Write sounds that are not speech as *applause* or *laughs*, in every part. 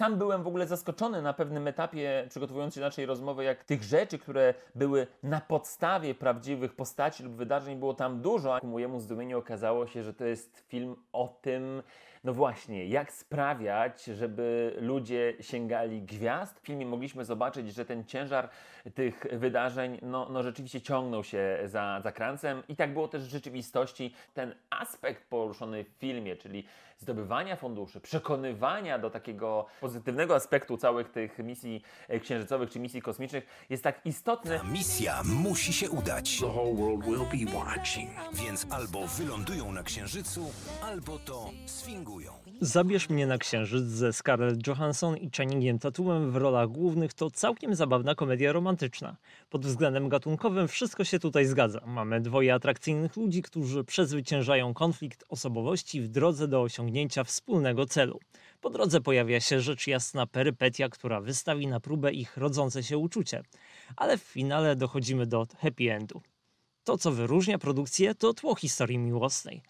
Sam byłem w ogóle zaskoczony na pewnym etapie, przygotowując się do naszej rozmowy, jak tych rzeczy, które były na podstawie prawdziwych postaci lub wydarzeń, było tam dużo, a ku mojemu zdumieniu okazało się, że to jest film o tym, no właśnie, jak sprawiać, żeby ludzie sięgali gwiazd. W filmie mogliśmy zobaczyć, że ten ciężar tych wydarzeń, no, no rzeczywiście ciągnął się za, za krancem i tak było też w rzeczywistości. Ten aspekt poruszony w filmie, czyli zdobywania funduszy, przekonywania do takiego pozytywnego aspektu całych tych misji e, księżycowych czy misji kosmicznych jest tak istotne. Ta misja musi się udać. The whole world will be watching. Więc albo wylądują na księżycu, albo to sfingują. Zabierz mnie na księżyc ze Scarlett Johansson i Channingiem Tatumem w rolach głównych to całkiem zabawna komedia romantyczna. Pod względem gatunkowym wszystko się tutaj zgadza. Mamy dwoje atrakcyjnych ludzi, którzy przezwyciężają konflikt osobowości w drodze do osiągnięcia wspólnego celu. Po drodze pojawia się rzecz jasna perypetia, która wystawi na próbę ich rodzące się uczucie. Ale w finale dochodzimy do happy endu. To, co wyróżnia produkcję, to tło historii miłosnej –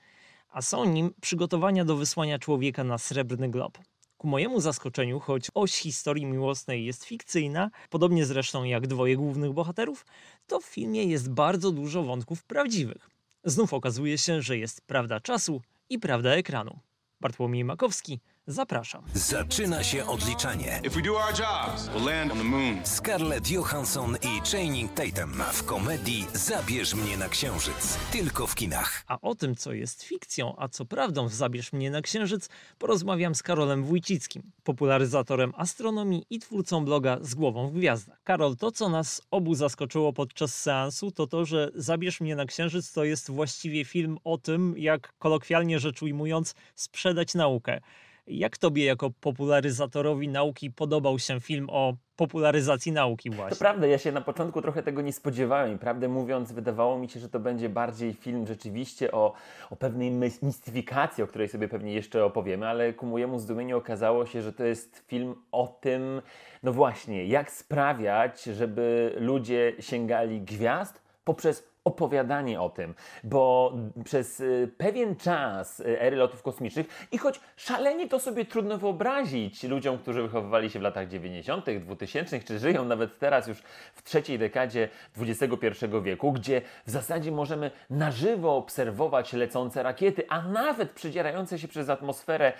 a są nim przygotowania do wysłania człowieka na srebrny glob. Ku mojemu zaskoczeniu, choć oś historii miłosnej jest fikcyjna, podobnie zresztą jak dwoje głównych bohaterów, to w filmie jest bardzo dużo wątków prawdziwych. Znów okazuje się, że jest prawda czasu i prawda ekranu. Bartłomiej Makowski, Zapraszam. Zaczyna się odliczanie. Jobs, we'll Scarlett Johansson i Channing Tatum w komedii Zabierz mnie na księżyc. Tylko w kinach. A o tym, co jest fikcją, a co prawdą w Zabierz mnie na księżyc, porozmawiam z Karolem Wójcickim, popularyzatorem astronomii i twórcą bloga Z głową w gwiazdach. Karol, to co nas obu zaskoczyło podczas seansu, to to, że Zabierz mnie na księżyc to jest właściwie film o tym, jak kolokwialnie rzecz ujmując, sprzedać naukę. Jak tobie jako popularyzatorowi nauki podobał się film o popularyzacji nauki właśnie? To prawda, ja się na początku trochę tego nie spodziewałem i prawdę mówiąc wydawało mi się, że to będzie bardziej film rzeczywiście o, o pewnej mistyfikacji, o której sobie pewnie jeszcze opowiemy, ale ku mojemu zdumieniu okazało się, że to jest film o tym, no właśnie, jak sprawiać, żeby ludzie sięgali gwiazd poprzez opowiadanie o tym, bo przez y, pewien czas y, ery lotów kosmicznych i choć szalenie to sobie trudno wyobrazić ludziom, którzy wychowywali się w latach 90., 2000, czy żyją nawet teraz już w trzeciej dekadzie XXI wieku, gdzie w zasadzie możemy na żywo obserwować lecące rakiety, a nawet przedzierające się przez atmosferę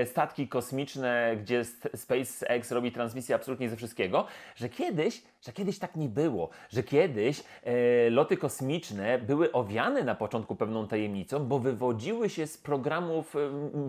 e, statki kosmiczne, gdzie SpaceX robi transmisję absolutnie ze wszystkiego, że kiedyś że kiedyś tak nie było, że kiedyś e, loty kosmiczne były owiane na początku pewną tajemnicą, bo wywodziły się z programów e,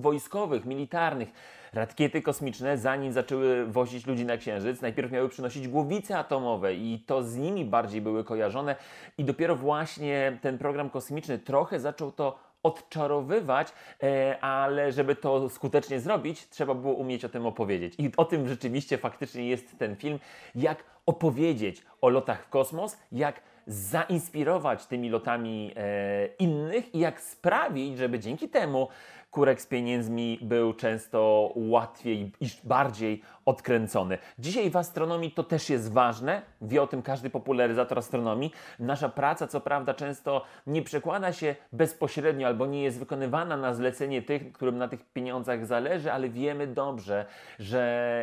wojskowych, militarnych. Rakiety kosmiczne, zanim zaczęły wozić ludzi na Księżyc, najpierw miały przynosić głowice atomowe i to z nimi bardziej były kojarzone i dopiero właśnie ten program kosmiczny trochę zaczął to odczarowywać, e, ale żeby to skutecznie zrobić, trzeba było umieć o tym opowiedzieć. I o tym rzeczywiście faktycznie jest ten film, jak opowiedzieć o lotach w kosmos, jak zainspirować tymi lotami e, innych i jak sprawić, żeby dzięki temu kurek z pieniędzmi był często łatwiej i bardziej odkręcony. Dzisiaj w astronomii to też jest ważne, wie o tym każdy popularyzator astronomii. Nasza praca, co prawda, często nie przekłada się bezpośrednio albo nie jest wykonywana na zlecenie tych, którym na tych pieniądzach zależy, ale wiemy dobrze, że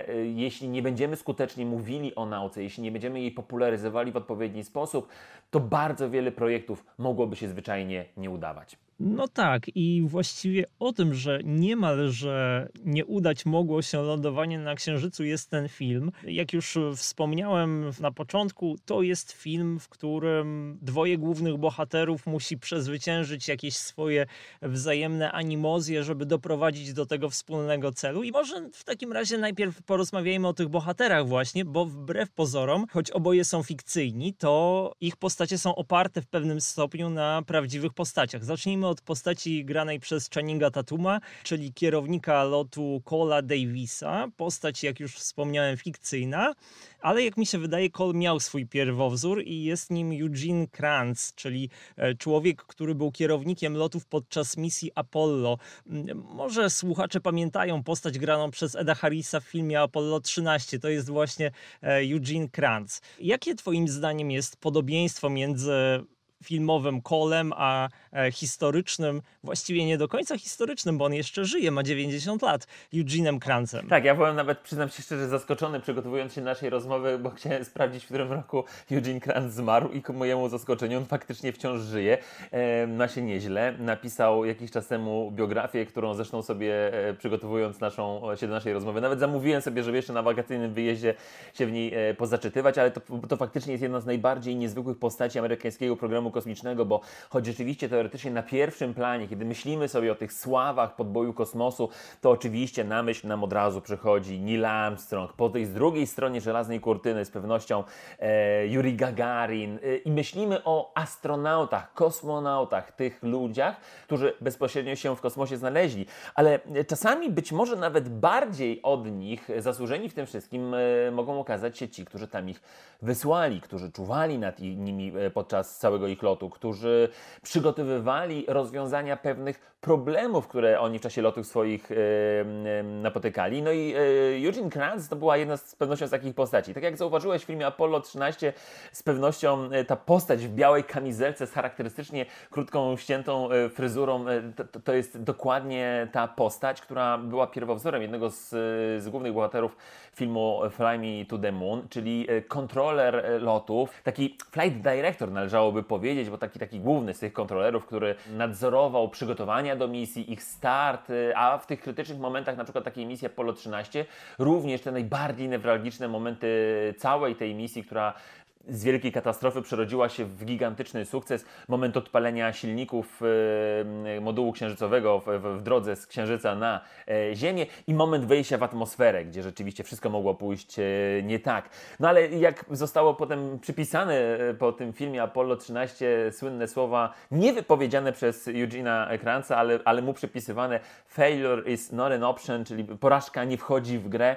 e, jeśli nie będziemy skutecznie mówili o nauce, jeśli nie będziemy jej popularyzowali w odpowiedni sposób, to bardzo wiele projektów mogłoby się zwyczajnie nie udawać. No tak, i właściwie o tym, że niemalże nie udać mogło się lądowanie na Księżycu, jest ten film. Jak już wspomniałem na początku, to jest film, w którym dwoje głównych bohaterów musi przezwyciężyć jakieś swoje wzajemne animozje, żeby doprowadzić do tego wspólnego celu. I może w takim razie najpierw porozmawiajmy o tych bohaterach, właśnie, bo wbrew pozorom, choć oboje są fikcyjni, to ich postacie są oparte w pewnym stopniu na prawdziwych postaciach. Zacznijmy od postaci granej przez Channinga Tatuma, czyli kierownika lotu Cola Davisa. Postać, jak już wspomniałem, fikcyjna, ale jak mi się wydaje, Cole miał swój pierwowzór i jest nim Eugene Kranz, czyli e, człowiek, który był kierownikiem lotów podczas misji Apollo. Mm, może słuchacze pamiętają postać graną przez Eda Harrisa w filmie Apollo 13. To jest właśnie e, Eugene Kranz. Jakie twoim zdaniem jest podobieństwo między filmowym kolem, a e, historycznym, właściwie nie do końca historycznym, bo on jeszcze żyje, ma 90 lat, Eugene'em Krancem. Tak, ja byłem nawet, przyznam się szczerze, zaskoczony przygotowując się do naszej rozmowy, bo chciałem sprawdzić, w którym roku Eugene Kranz zmarł i ku mojemu zaskoczeniu on faktycznie wciąż żyje. E, ma się nieźle. Napisał jakiś czas temu biografię, którą zresztą sobie e, przygotowując naszą, e, się do naszej rozmowy, nawet zamówiłem sobie, żeby jeszcze na wakacyjnym wyjeździe się w niej pozaczytywać, ale to, to faktycznie jest jedna z najbardziej niezwykłych postaci amerykańskiego programu programu kosmicznego, bo choć rzeczywiście teoretycznie na pierwszym planie, kiedy myślimy sobie o tych sławach podboju kosmosu, to oczywiście na myśl nam od razu przychodzi Neil Armstrong, po tej z drugiej stronie żelaznej kurtyny z pewnością e, Yuri Gagarin e, i myślimy o astronautach, kosmonautach, tych ludziach, którzy bezpośrednio się w kosmosie znaleźli, ale e, czasami być może nawet bardziej od nich zasłużeni w tym wszystkim e, mogą okazać się ci, którzy tam ich wysłali, którzy czuwali nad nimi e, podczas całego ich lotu, którzy przygotowywali rozwiązania pewnych problemów, które oni w czasie lotów swoich napotykali. No i e, Eugene Kranz to była jedna z, pewnością z takich postaci. Tak jak zauważyłeś w filmie Apollo 13, z pewnością e, ta postać w białej kamizelce z charakterystycznie krótką, ściętą e, fryzurą, to, to jest dokładnie ta postać, która była pierwowzorem jednego z, z głównych bohaterów filmu Fly Me to the Moon, czyli kontroler lotów, taki flight director należałoby powiedzieć, bo taki, taki główny z tych kontrolerów, który nadzorował przygotowanie do misji, ich start, y, a w tych krytycznych momentach, na przykład takiej misji Apollo 13, również te najbardziej newralgiczne momenty całej tej misji, która z wielkiej katastrofy przerodziła się w gigantyczny sukces. Moment odpalenia silników e, modułu księżycowego w, drodze z księżyca na e, Ziemię i moment wejścia w atmosferę, gdzie rzeczywiście wszystko mogło pójść e, nie tak. No ale jak zostało potem przypisane po tym filmie Apollo 13 słynne słowa, nie wypowiedziane przez Eugena Kranza, ale, ale mu przypisywane failure is not an option, czyli porażka nie wchodzi w grę.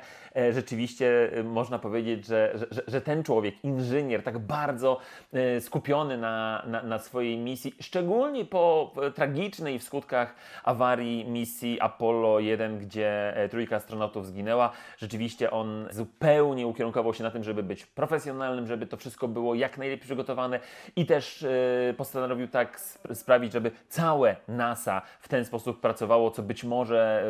Rzeczywiście można powiedzieć, że, że, że ten człowiek, inżynier, tak bardzo e, skupiony na, na, na swojej misji, szczególnie po e, tragicznej w skutkach awarii misji Apollo 1, gdzie e, trójka astronautów zginęła. Rzeczywiście on zupełnie ukierunkował się na tym, żeby być profesjonalnym, żeby to wszystko było jak najlepiej przygotowane i też postanowił tak sprawić, żeby całe NASA w ten sposób pracowało, co być może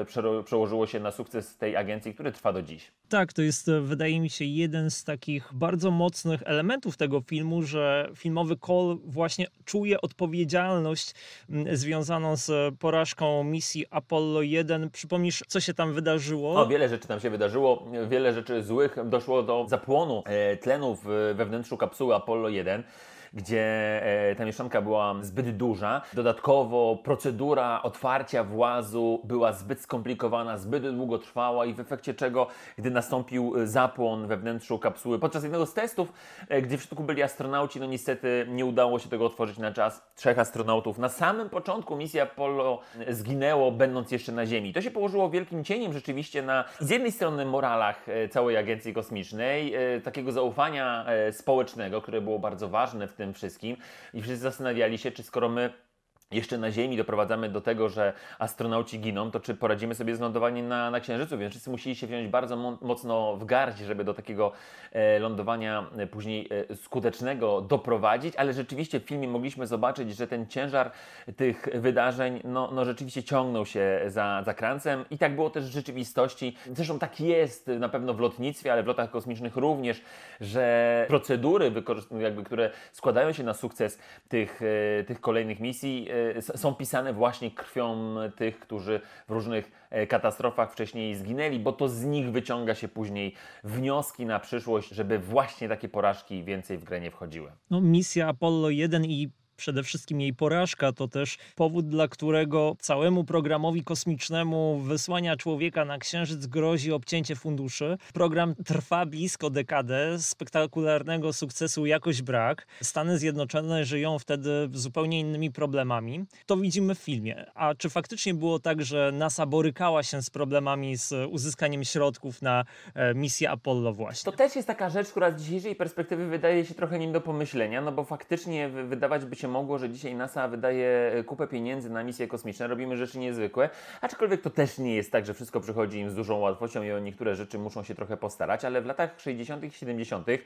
przełożyło się na sukces tej agencji, który trwa do dziś. Tak, to jest wydaje mi się jeden z takich bardzo mocnych elementów, elementów tego filmu, że filmowy Cole właśnie czuje odpowiedzialność mm, związaną z porażką misji Apollo 1. Przypomnisz, co się tam wydarzyło? No, wiele rzeczy tam się wydarzyło, wiele rzeczy złych. Doszło do zapłonu e, tlenu we wnętrzu kapsuły Apollo 1 gdzie e, ta mieszanka była zbyt duża. Dodatkowo procedura otwarcia włazu była zbyt skomplikowana, zbyt długo trwała i w efekcie czego, gdy nastąpił e, zapłon we wnętrzu kapsuły podczas jednego z testów, e, gdzie w środku byli astronauci, no niestety nie udało się tego otworzyć na czas. Trzech astronautów na samym początku misji Apollo zginęło, będąc jeszcze na Ziemi. To się położyło wielkim cieniem rzeczywiście na z jednej strony moralach całej agencji kosmicznej, takiego zaufania społecznego, które było bardzo ważne w tym tym wszystkim i wszyscy zastanawiali się, czy skoro my jeszcze na Ziemi doprowadzamy do tego, że astronauci giną, to czy poradzimy sobie z lądowaniem na, na Księżycu? Więc wszyscy musieli się wziąć bardzo mocno w garść, żeby do takiego e, lądowania e, później e, skutecznego doprowadzić, ale rzeczywiście w filmie mogliśmy zobaczyć, że ten ciężar tych wydarzeń no, no rzeczywiście ciągnął się za, za krancem i tak było też w rzeczywistości. Zresztą tak jest na pewno w lotnictwie, ale w lotach kosmicznych również, że procedury, jakby, które składają się na sukces tych, e, tych kolejnych misji, e, są pisane właśnie krwią tych, którzy w różnych e, katastrofach wcześniej zginęli, bo to z nich wyciąga się później wnioski na przyszłość, żeby właśnie takie porażki więcej w grę nie wchodziły. No, misja Apollo 1 i przede wszystkim jej porażka to też powód, dla którego całemu programowi kosmicznemu wysłania człowieka na Księżyc grozi obcięcie funduszy. Program trwa blisko dekadę, spektakularnego sukcesu jakoś brak. Stany Zjednoczone żyją wtedy zupełnie innymi problemami. To widzimy w filmie. A czy faktycznie było tak, że NASA borykała się z problemami z uzyskaniem środków na e, misję Apollo właśnie? To też jest taka rzecz, która z dzisiejszej perspektywy wydaje się trochę nie do pomyślenia, no bo faktycznie wydawać by się mogło, że dzisiaj NASA wydaje e, kupę pieniędzy na misje kosmiczne, robimy rzeczy niezwykłe, aczkolwiek to też nie jest tak, że wszystko przychodzi im z dużą łatwością i o niektóre rzeczy muszą się trochę postarać, ale w latach 60. i 70., e,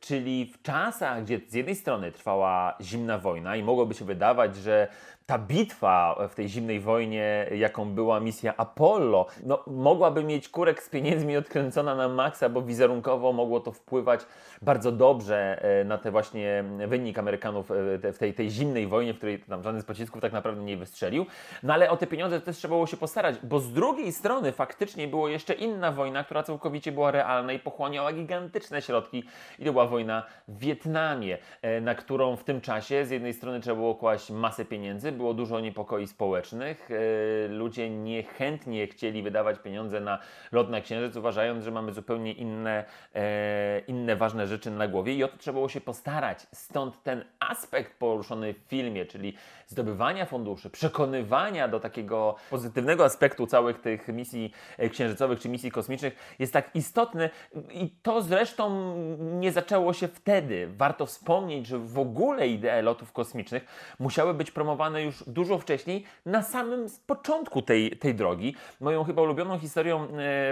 czyli w czasach, gdzie z jednej strony trwała zimna wojna i mogłoby się wydawać, że ta bitwa w tej zimnej wojnie, jaką była misja Apollo, no, mogłaby mieć kurek z pieniędzmi odkręcona na maksa, bo wizerunkowo mogło to wpływać bardzo dobrze e, na te właśnie wynik Amerykanów e, w tej, tej zimnej wojnie, w której tam żaden z pocisków tak naprawdę nie wystrzelił. No ale o te pieniądze też trzeba było się postarać, bo z drugiej strony faktycznie było jeszcze inna wojna, która całkowicie była realna i pochłaniała gigantyczne środki i to była wojna w Wietnamie, e, na którą w tym czasie z jednej strony trzeba było kłaść masę pieniędzy, było dużo niepokoi społecznych. E, ludzie niechętnie chcieli wydawać pieniądze na lot na Księżyc, uważając, że mamy zupełnie inne, e, inne ważne rzeczy na głowie i o to trzeba było się postarać. Stąd ten aspekt poruszony w filmie, czyli zdobywania funduszy, przekonywania do takiego pozytywnego aspektu całych tych misji e, księżycowych czy misji kosmicznych jest tak istotny i to zresztą nie zaczęło się wtedy. Warto wspomnieć, że w ogóle idee lotów kosmicznych musiały być promowane już już dużo wcześniej, na samym początku tej, tej drogi. Moją chyba ulubioną historią e,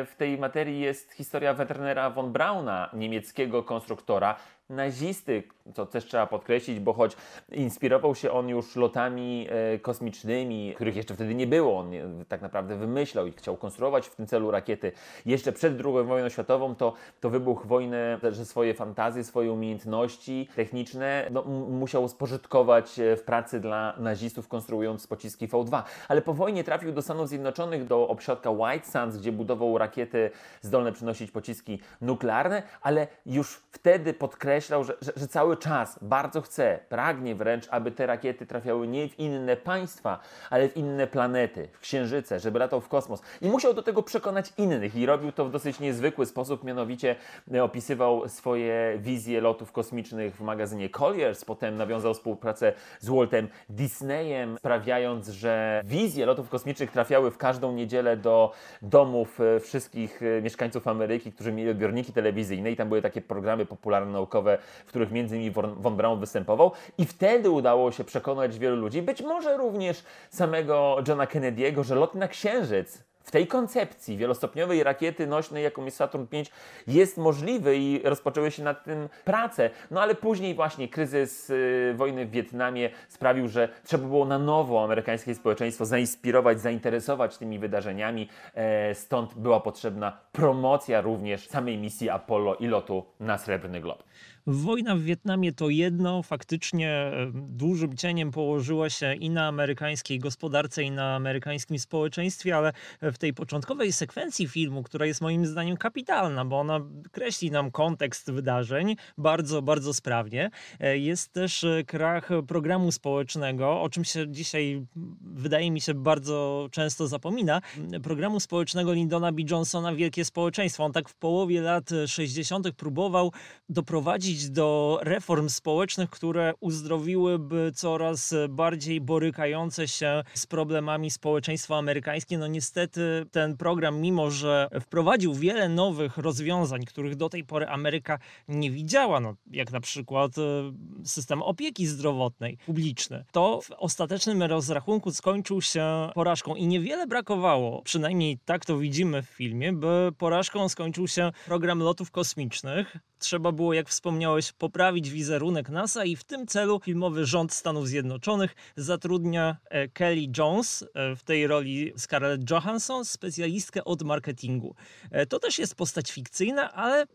w tej materii jest historia Wernera von Brauna, niemieckiego konstruktora, nazisty, co też trzeba podkreślić, bo choć inspirował się on już lotami e, kosmicznymi, których jeszcze wtedy nie było, on tak naprawdę wymyślał i chciał konstruować w tym celu rakiety jeszcze przed II wojną światową, to, to wybuch wojny, że swoje fantazje, swoje umiejętności techniczne no, musiał spożytkować e, w pracy dla nazistów, konstruując pociski V2. Ale po wojnie trafił do Stanów Zjednoczonych, do obśrodka White Sands, gdzie budował rakiety zdolne przynosić pociski nuklearne, ale już wtedy podkreślał, podkreślał, że, że, że, cały czas bardzo chce, pragnie wręcz, aby te rakiety trafiały nie w inne państwa, ale w inne planety, w księżyce, żeby latał w kosmos. I musiał do tego przekonać innych i robił to w dosyć niezwykły sposób, mianowicie e, opisywał swoje wizje lotów kosmicznych w magazynie Colliers, potem nawiązał współpracę z Waltem Disneyem, sprawiając, że wizje lotów kosmicznych trafiały w każdą niedzielę do domów e, wszystkich e, mieszkańców Ameryki, którzy mieli odbiorniki telewizyjne i tam były takie programy popularne naukowe w których między innymi Von Braun występował i wtedy udało się przekonać wielu ludzi, być może również samego Johna Kennedy'ego, że lot na Księżyc w tej koncepcji wielostopniowej rakiety nośnej, jaką jest Saturn V, jest możliwy i rozpoczęły się nad tym prace. No ale później właśnie kryzys yy, wojny w Wietnamie sprawił, że trzeba było na nowo amerykańskie społeczeństwo zainspirować, zainteresować tymi wydarzeniami. E, stąd była potrzebna promocja również samej misji Apollo i lotu na Srebrny Glob. Wojna w Wietnamie to jedno, faktycznie dużym cieniem położyła się i na amerykańskiej gospodarce, i na amerykańskim społeczeństwie, ale w tej początkowej sekwencji filmu, która jest moim zdaniem kapitalna, bo ona kreśli nam kontekst wydarzeń bardzo, bardzo sprawnie, e, jest też e, krach programu społecznego, o czym się dzisiaj wydaje mi się bardzo często zapomina, programu społecznego Lindona B. Johnsona Wielkie Społeczeństwo. On tak w połowie lat 60. E, próbował doprowadzić do reform społecznych, które uzdrowiłyby coraz bardziej borykające się z problemami społeczeństwo amerykańskie. No niestety ten program, mimo że wprowadził wiele nowych rozwiązań, których do tej pory Ameryka nie widziała, no, jak na przykład e, system opieki zdrowotnej publiczny, to w ostatecznym rozrachunku skończył się porażką i niewiele brakowało, przynajmniej tak to widzimy w filmie, by porażką skończył się program lotów kosmicznych, Trzeba było, jak wspomniałeś, poprawić wizerunek NASA i w tym celu filmowy rząd Stanów Zjednoczonych zatrudnia e, Kelly Jones, e, w tej roli Scarlett Johansson, specjalistkę od marketingu. E, to też jest postać fikcyjna, ale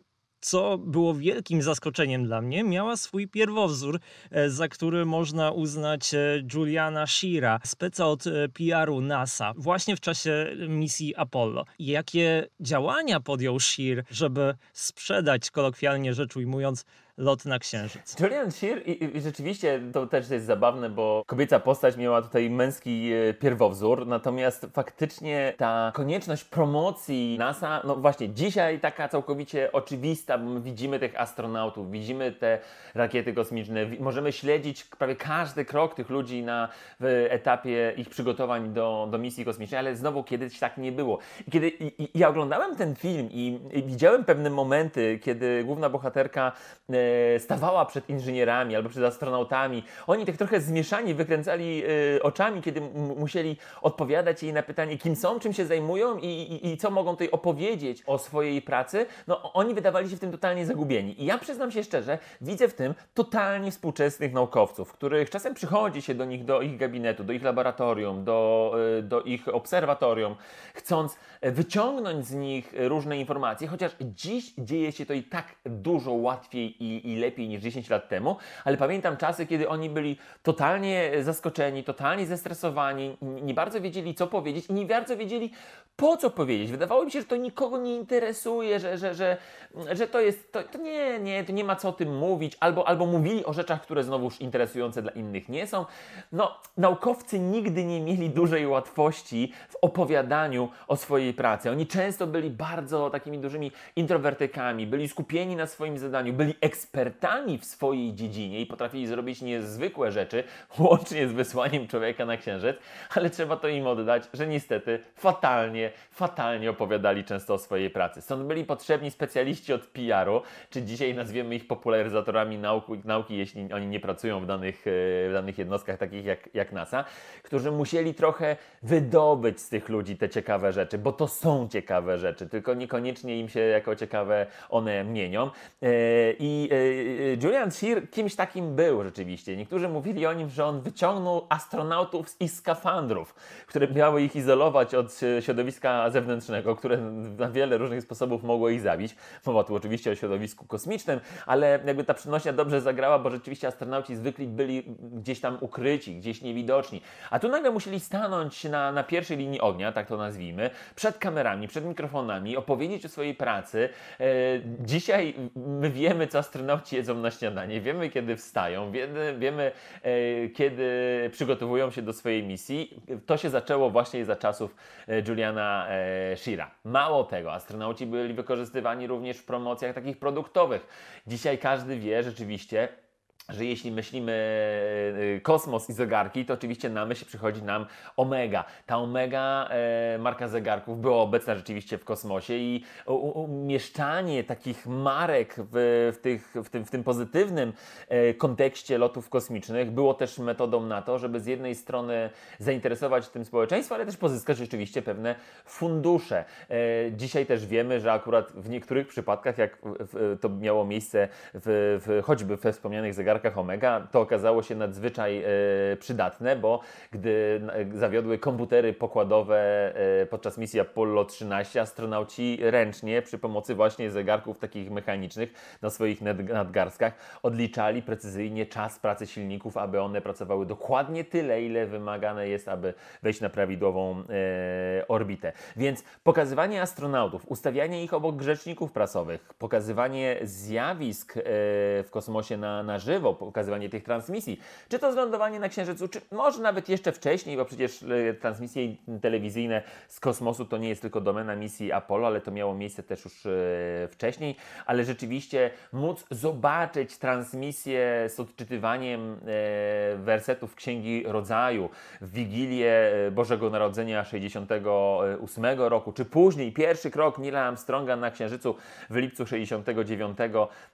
co było wielkim zaskoczeniem dla mnie, miała swój pierwowzór, e, za który można uznać e, Juliana Shira, speca od e, PR-u NASA, właśnie w czasie misji Apollo. Jakie działania podjął Sheer, żeby sprzedać, kolokwialnie rzecz ujmując, lot na księżyc. Julian Shear i, i rzeczywiście to też jest zabawne, bo kobieca postać miała tutaj męski e, pierwowzór, natomiast faktycznie ta konieczność promocji NASA, no właśnie dzisiaj taka całkowicie oczywista, bo my widzimy tych astronautów, widzimy te rakiety kosmiczne, możemy śledzić prawie każdy krok tych ludzi na w etapie ich przygotowań do, do misji kosmicznej, ale znowu kiedyś tak nie było. I kiedy i, i ja oglądałem ten film i, i widziałem pewne momenty, kiedy główna bohaterka e, E, stawała przed inżynierami albo przed astronautami. Oni tak trochę zmieszani wykręcali e, oczami, kiedy musieli odpowiadać jej na pytanie, kim są, czym się zajmują i, i, i co mogą tutaj opowiedzieć o swojej pracy. No, oni wydawali się w tym totalnie zagubieni. I ja przyznam się szczerze, widzę w tym totalnie współczesnych naukowców, których czasem przychodzi się do nich, do ich gabinetu, do ich laboratorium, do, e, do ich obserwatorium, chcąc wyciągnąć z nich różne informacje, chociaż dziś dzieje się to i tak dużo łatwiej i i, lepiej niż 10 lat temu, ale pamiętam czasy, kiedy oni byli totalnie zaskoczeni, totalnie zestresowani, nie bardzo wiedzieli, co powiedzieć i nie bardzo wiedzieli, po co powiedzieć. Wydawało mi się, że to nikogo nie interesuje, że, że, że, że to jest, to, to nie, nie, to nie ma co o tym mówić, albo, albo mówili o rzeczach, które znowuż interesujące dla innych nie są. No, naukowcy nigdy nie mieli dużej łatwości w opowiadaniu o swojej pracy. Oni często byli bardzo takimi dużymi introwertykami, byli skupieni na swoim zadaniu, byli ekspertami ekspertami w swojej dziedzinie i potrafili zrobić niezwykłe rzeczy, *laughs* łącznie z wysłaniem człowieka na księżyc, ale trzeba to im oddać, że niestety fatalnie, fatalnie opowiadali często o swojej pracy. Stąd byli potrzebni specjaliści od PR-u, czy dzisiaj nazwiemy ich popularyzatorami nauki, nauki jeśli oni nie pracują w danych, e, w danych jednostkach takich jak, jak NASA, którzy musieli trochę wydobyć z tych ludzi te ciekawe rzeczy, bo to są ciekawe rzeczy, tylko niekoniecznie im się jako ciekawe one mienią. E, I E, e, Julian Shear kimś takim był rzeczywiście. Niektórzy mówili o nim, że on wyciągnął astronautów z iskafandrów, skafandrów, które miały ich izolować od e, środowiska zewnętrznego, które na wiele różnych sposobów mogło ich zabić. Mowa tu oczywiście o środowisku kosmicznym, ale jakby ta przenośnia dobrze zagrała, bo rzeczywiście astronauci zwykli byli gdzieś tam ukryci, gdzieś niewidoczni. A tu nagle musieli stanąć na, na pierwszej linii ognia, tak to nazwijmy, przed kamerami, przed mikrofonami, opowiedzieć o swojej pracy. Dzisiaj my wiemy, co astronauci astronauci jedzą na śniadanie, wiemy kiedy wstają, wiemy, wiemy e, kiedy przygotowują się do swojej misji. To się zaczęło właśnie za czasów e, Juliana e, Shira. Mało tego, astronauci byli wykorzystywani również w promocjach takich produktowych. Dzisiaj każdy wie rzeczywiście, że jeśli myślimy e, e, kosmos i zegarki, to oczywiście na myśl przychodzi nam Omega. Ta Omega, e, marka zegarków, była obecna rzeczywiście w kosmosie i umieszczanie takich marek w, w, tych, w, tym, w tym pozytywnym e, kontekście lotów kosmicznych było też metodą na to, żeby z jednej strony zainteresować tym społeczeństwo, ale też pozyskać rzeczywiście pewne fundusze. E, dzisiaj też wiemy, że akurat w niektórych przypadkach, jak w, to miało miejsce w, w, choćby we wspomnianych zegarkach, markach Omega. To okazało się nadzwyczaj e, przydatne, bo gdy e, zawiodły komputery pokładowe e, podczas misji Apollo 13, astronauci ręcznie przy pomocy właśnie zegarków takich mechanicznych na swoich nadgarstkach odliczali precyzyjnie czas pracy silników, aby one pracowały dokładnie tyle, ile wymagane jest, aby wejść na prawidłową orbitę. Więc pokazywanie astronautów, ustawianie ich obok grzeczników prasowych, pokazywanie zjawisk w kosmosie na, na żywo, żywo, pokazywanie tych transmisji, czy to zlądowanie na Księżycu, czy może nawet jeszcze wcześniej, bo przecież e, transmisje telewizyjne z kosmosu to nie jest tylko domena misji Apollo, ale to miało miejsce też już e, wcześniej, ale rzeczywiście móc zobaczyć transmisję z odczytywaniem e, wersetów Księgi Rodzaju w Wigilię Bożego Narodzenia 68 roku, czy później pierwszy krok Nila Armstronga na Księżycu w lipcu 69,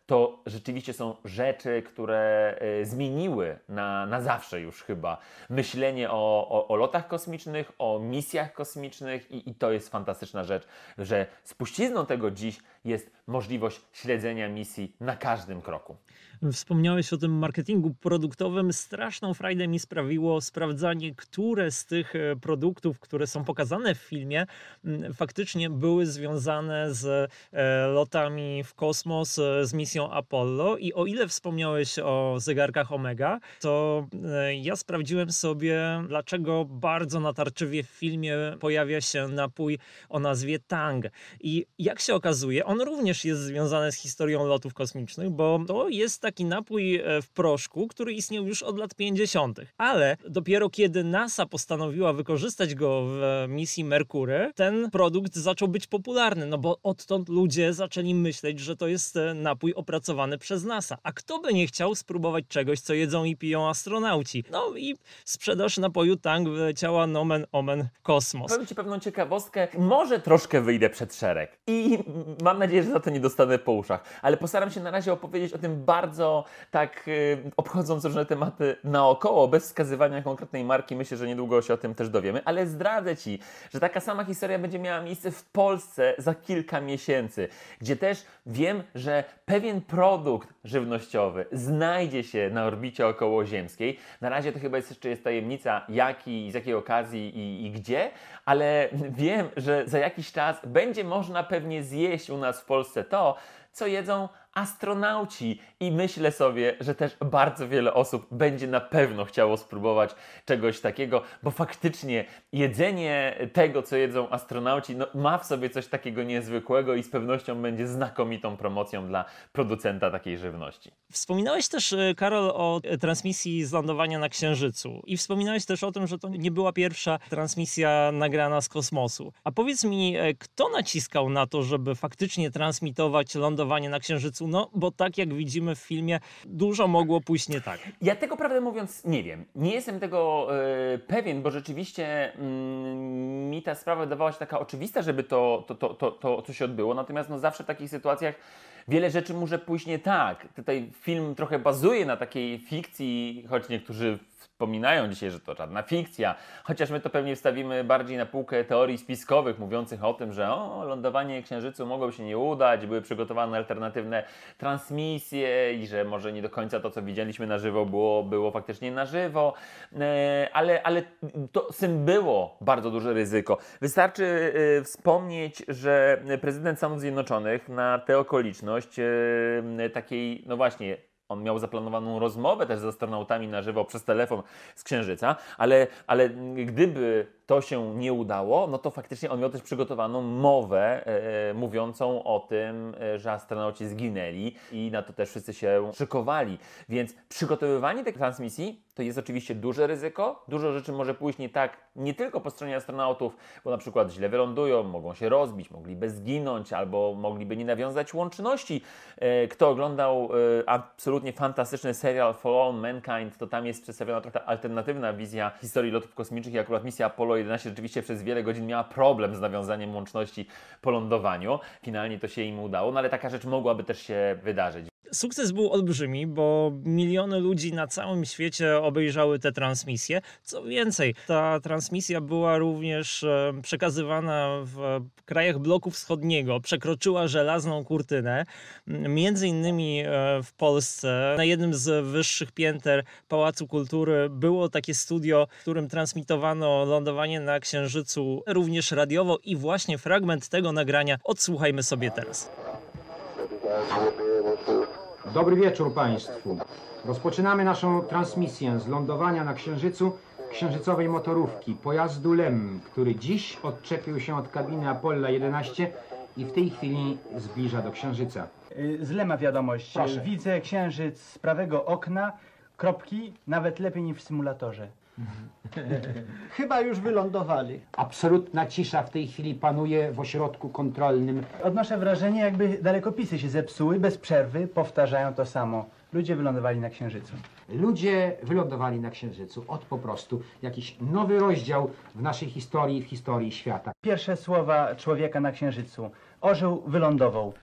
to rzeczywiście są rzeczy, które które y, zmieniły na, na zawsze już chyba myślenie o, o, o lotach kosmicznych, o misjach kosmicznych i, i to jest fantastyczna rzecz, że spuścizną tego dziś jest możliwość śledzenia misji na każdym kroku. Wspomniałeś o tym marketingu produktowym. Straszną frajdę mi sprawiło sprawdzanie, które z tych e, produktów, które są pokazane w filmie, faktycznie były związane z e, lotami w kosmos, e, z misją Apollo. I o ile wspomniałeś o zegarkach Omega, to ja sprawdziłem sobie, dlaczego bardzo natarczywie w filmie pojawia się napój o nazwie Tang. I jak się okazuje, on on również jest związany z historią lotów kosmicznych, bo to jest taki napój e, w proszku, który istniał już od lat 50. Ale dopiero kiedy NASA postanowiła wykorzystać go w e, misji Merkury, ten produkt zaczął być popularny, no bo odtąd ludzie zaczęli myśleć, że to jest e, napój opracowany przez NASA. A kto by nie chciał spróbować czegoś, co jedzą i piją astronauci? No i sprzedaż napoju Tang wyleciała nomen omen kosmos. Powiem Ci pewną ciekawostkę. Może troszkę wyjdę przed szereg i mam nadzieję, nadzieję, że za to nie dostanę po uszach. Ale postaram się na razie opowiedzieć o tym bardzo tak yy, obchodząc różne tematy naokoło, bez wskazywania konkretnej marki. Myślę, że niedługo się o tym też dowiemy. Ale zdradzę Ci, że taka sama historia będzie miała miejsce w Polsce za kilka miesięcy, gdzie też wiem, że pewien produkt żywnościowy znajdzie się na orbicie okołoziemskiej. Na razie to chyba jest, jeszcze jest tajemnica, jaki, z jakiej okazji i, i gdzie, ale wiem, że za jakiś czas będzie można pewnie zjeść u nas nas w Polsce to, co jedzą astronauci i myślę sobie, że też bardzo wiele osób będzie na pewno chciało spróbować czegoś takiego, bo faktycznie jedzenie tego, co jedzą astronauci, no, ma w sobie coś takiego niezwykłego i z pewnością będzie znakomitą promocją dla producenta takiej żywności. Wspominałeś też, y, Karol, o e, transmisji z lądowania na Księżycu i wspominałeś też o tym, że to nie była pierwsza transmisja nagrana z kosmosu. A powiedz mi, e, kto naciskał na to, żeby faktycznie transmitować lądowanie na Księżycu no, bo tak jak widzimy w filmie, dużo mogło pójść nie tak. Ja tego prawdę mówiąc nie wiem. Nie jestem tego y, pewien, bo rzeczywiście y, mi ta sprawa wydawała się taka oczywista, żeby to, to, to, to, to co się odbyło. Natomiast no, zawsze w takich sytuacjach wiele rzeczy może pójść nie tak. Tutaj film trochę bazuje na takiej fikcji, choć niektórzy wspominają dzisiaj, że to żadna fikcja, chociaż my to pewnie wstawimy bardziej na półkę teorii spiskowych, mówiących o tym, że o, lądowanie Księżycu mogło się nie udać, były przygotowane alternatywne transmisje i że może nie do końca to, co widzieliśmy na żywo, było, było faktycznie na żywo, e, ale, ale to tym było bardzo duże ryzyko. Wystarczy e, wspomnieć, że prezydent Stanów Zjednoczonych na tę okoliczność e, takiej, no właśnie, on miał zaplanowaną rozmowę też z astronautami na żywo przez telefon z Księżyca, ale, ale gdyby to się nie udało, no to faktycznie on miał też przygotowaną mowę e, e, mówiącą o tym, e, że astronauci zginęli i na to też wszyscy się szykowali. Więc przygotowywanie tych transmisji to jest oczywiście duże ryzyko, dużo rzeczy może pójść nie tak, nie tylko po stronie astronautów, bo na przykład źle wylądują, mogą się rozbić, mogliby zginąć albo mogliby nie nawiązać łączności. kto oglądał absolutnie fantastyczny serial For All Mankind, to tam jest przedstawiona trochę alternatywna wizja historii lotów kosmicznych i akurat misja Apollo 11 rzeczywiście przez wiele godzin miała problem z nawiązaniem łączności po lądowaniu. Finalnie to się im udało, no ale taka rzecz mogłaby też się wydarzyć. Sukces był olbrzymi, bo miliony ludzi na całym świecie obejrzały te transmisje. Co więcej, ta transmisja była również e, przekazywana w krajach bloku wschodniego, przekroczyła żelazną kurtynę. Między innymi e, w Polsce, na jednym z wyższych pięter Pałacu Kultury, było takie studio, w którym transmitowano lądowanie na Księżycu również radiowo i właśnie fragment tego nagrania odsłuchajmy sobie teraz. Dobry wieczór Państwu. Rozpoczynamy naszą transmisję z lądowania na Księżycu księżycowej motorówki, pojazdu LEM, który dziś odczepił się od kabiny Apollo 11 i w tej chwili zbliża do Księżyca. Y, z Lema wiadomość. Proszę. Widzę Księżyc z prawego okna, kropki, nawet lepiej niż w symulatorze. *laughs* Chyba już wylądowali. Absolutna cisza w tej chwili panuje w ośrodku kontrolnym. Odnoszę wrażenie, jakby dalekopisy się zepsuły, bez przerwy powtarzają to samo. Ludzie wylądowali na Księżycu. Ludzie wylądowali na Księżycu. Od po prostu jakiś nowy rozdział w naszej historii, w historii świata. Pierwsze słowa człowieka na Księżycu. Ożył, wylądował.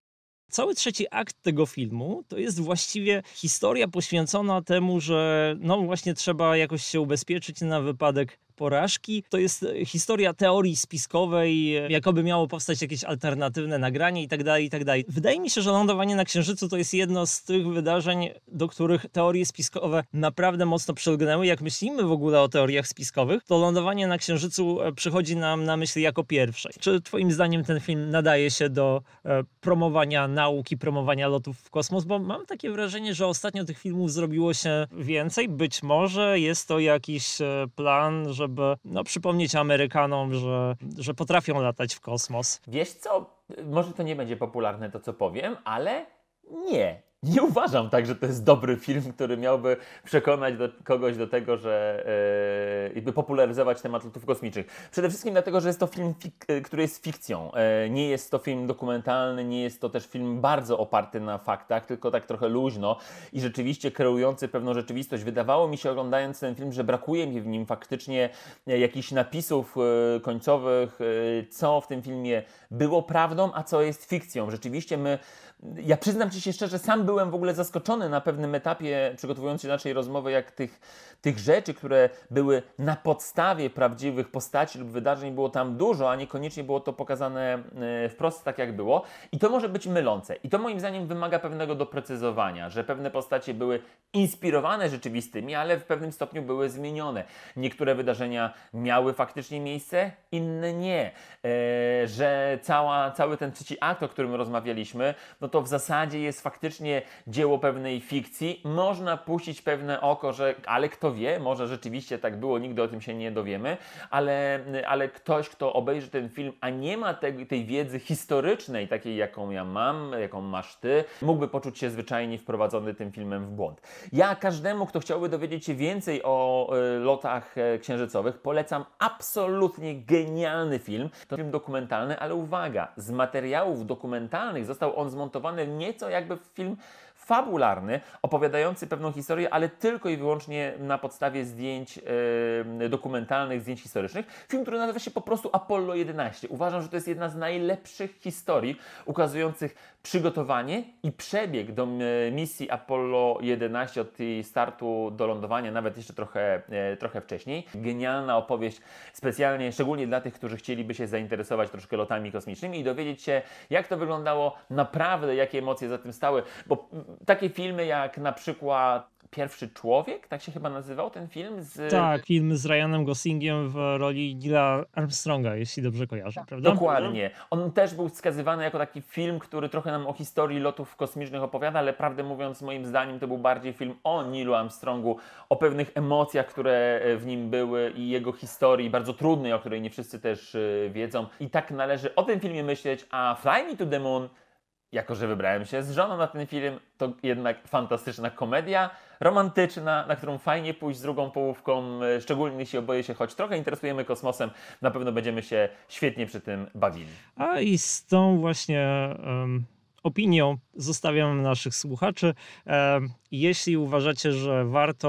Cały trzeci akt tego filmu to jest właściwie historia poświęcona temu, że no właśnie trzeba jakoś się ubezpieczyć na wypadek porażki. To jest e, historia teorii spiskowej, jakoby miało powstać jakieś alternatywne nagranie itd., tak tak dalej. Wydaje mi się, że lądowanie na Księżycu to jest jedno z tych wydarzeń, do których teorie spiskowe naprawdę mocno przylgnęły. Jak myślimy w ogóle o teoriach spiskowych, to lądowanie na Księżycu e, przychodzi nam na myśl jako pierwsze. Czy twoim zdaniem ten film nadaje się do e, promowania nauki, promowania lotów w kosmos? Bo mam takie wrażenie, że ostatnio tych filmów zrobiło się więcej. Być może jest to jakiś plan, że żeby no, przypomnieć Amerykanom, że, że potrafią latać w kosmos. Wiesz co, może to nie będzie popularne to, co powiem, ale nie nie uważam tak, że to jest dobry film, który miałby przekonać do kogoś do tego, że yy, popularyzować temat lotów kosmicznych. Przede wszystkim dlatego, że jest to film, e, który jest fikcją. Yy, nie jest to film dokumentalny, nie jest to też film bardzo oparty na faktach, tylko tak trochę luźno i rzeczywiście kreujący pewną rzeczywistość. Wydawało mi się oglądając ten film, że brakuje mi w nim faktycznie jakichś napisów yy, końcowych, co w tym filmie było prawdą, a co jest fikcją. Rzeczywiście my ja przyznam Ci się szczerze, sam byłem w ogóle zaskoczony na pewnym etapie, przygotowując się do naszej rozmowy, jak tych, tych rzeczy, które były na podstawie prawdziwych postaci lub wydarzeń, było tam dużo, a niekoniecznie było to pokazane e, wprost tak, jak było. I to może być mylące. I to moim zdaniem wymaga pewnego doprecyzowania, że pewne postacie były inspirowane rzeczywistymi, ale w pewnym stopniu były zmienione. Niektóre wydarzenia miały faktycznie miejsce, inne nie. Eee, że cała, cały ten trzeci akt, o którym rozmawialiśmy, no to w zasadzie jest faktycznie dzieło pewnej fikcji. Można puścić pewne oko, że ale kto wie, może rzeczywiście tak było, nigdy o tym się nie dowiemy, ale, ale ktoś, kto obejrzy ten film, a nie ma tej, tej wiedzy historycznej, takiej jaką ja mam, jaką masz ty, mógłby poczuć się zwyczajnie wprowadzony tym filmem w błąd. Ja każdemu, kto chciałby dowiedzieć się więcej o y, lotach y, księżycowych, polecam absolutnie genialny film. To film dokumentalny, ale uwaga, z materiałów dokumentalnych został on zmontowany nieco jakby w film fabularny, opowiadający pewną historię, ale tylko i wyłącznie na podstawie zdjęć yy, dokumentalnych, zdjęć historycznych. Film, który nazywa się po prostu Apollo 11. Uważam, że to jest jedna z najlepszych historii ukazujących przygotowanie i przebieg do misji Apollo 11 od jej startu do lądowania, nawet jeszcze trochę, yy, trochę wcześniej. Genialna opowieść, specjalnie, szczególnie dla tych, którzy chcieliby się zainteresować troszkę lotami kosmicznymi i dowiedzieć się, jak to wyglądało naprawdę, jakie emocje za tym stały, bo takie filmy jak na przykład Pierwszy Człowiek, tak się chyba nazywał ten film? Z... Tak, film z Ryanem Goslingiem w roli Gila Armstronga, jeśli dobrze kojarzę, tak, prawda? Dokładnie. On też był wskazywany jako taki film, który trochę nam o historii lotów kosmicznych opowiada, ale prawdę mówiąc, moim zdaniem to był bardziej film o Nilu Armstrongu, o pewnych emocjach, które e, w nim były i jego historii, bardzo trudnej, o której nie wszyscy też e, wiedzą. I tak należy o tym filmie myśleć, a Fly Me to the Moon jako że wybrałem się z żoną na ten film, to jednak fantastyczna komedia, romantyczna, na którą fajnie pójść z drugą połówką, e, szczególnie jeśli oboje się choć trochę interesujemy kosmosem, na pewno będziemy się świetnie przy tym bawili. A i z tą właśnie um, opinią zostawiam naszych słuchaczy. E, jeśli uważacie, że warto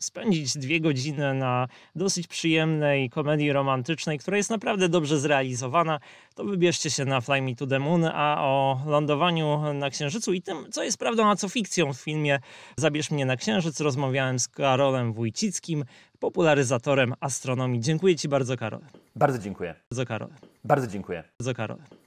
spędzić dwie godziny na dosyć przyjemnej komedii romantycznej, która jest naprawdę dobrze zrealizowana, to wybierzcie się na Fly Me to the Moon, a o lądowaniu na Księżycu i tym, co jest prawdą, a co fikcją w filmie Zabierz mnie na Księżyc, rozmawiałem z Karolem Wójcickim, popularyzatorem astronomii. Dziękuję Ci bardzo, Karol. Bardzo dziękuję. Bardzo, Karol. Bardzo dziękuję. Bardzo, Karol.